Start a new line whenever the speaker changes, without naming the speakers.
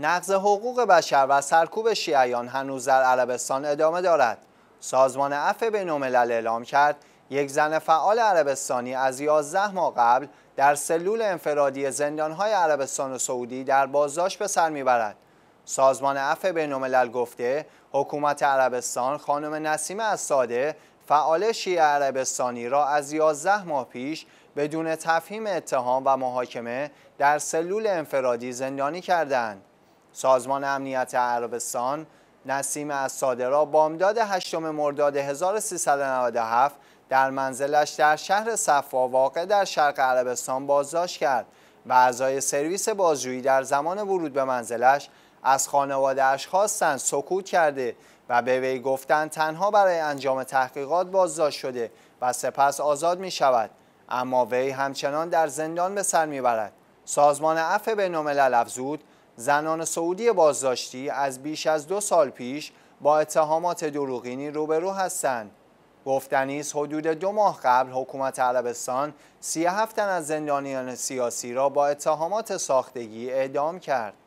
نقض حقوق بشر و سرکوب شیعیان هنوز در عربستان ادامه دارد. سازمان عفو بین‌الملل اعلام کرد یک زن فعال عربستانی از 11 ماه قبل در سلول انفرادی زندانهای عربستان و سعودی در بازداشت به سر میبرد. سازمان عفو بین‌الملل گفته حکومت عربستان خانم نسیم الساده فعال شیعه عربستانی را از 11 ماه پیش بدون تفهیم اتهام و محاکمه در سلول انفرادی زندانی کردند. سازمان امنیت عربستان نسیم از صادرا بامداد هشتم مرداد 1397 در منزلش در شهر صفا واقع در شرق عربستان بازداشت کرد و اعضای سرویس بازجویی در زمان ورود به منزلش از خانواده اش خواستند سکوت کرده و به وی گفتند تنها برای انجام تحقیقات بازداشت شده و سپس آزاد می شود اما وی همچنان در زندان به سر می برد. سازمان عفو بین‌الملل افزود زنان سعودی بازداشتی از بیش از دو سال پیش با اتهامات دروغینی روبرو هستند. گفتنی حدود دو ماه قبل حکومت عربستان 37 تن از زندانیان سیاسی را با اتهامات ساختگی اعدام کرد.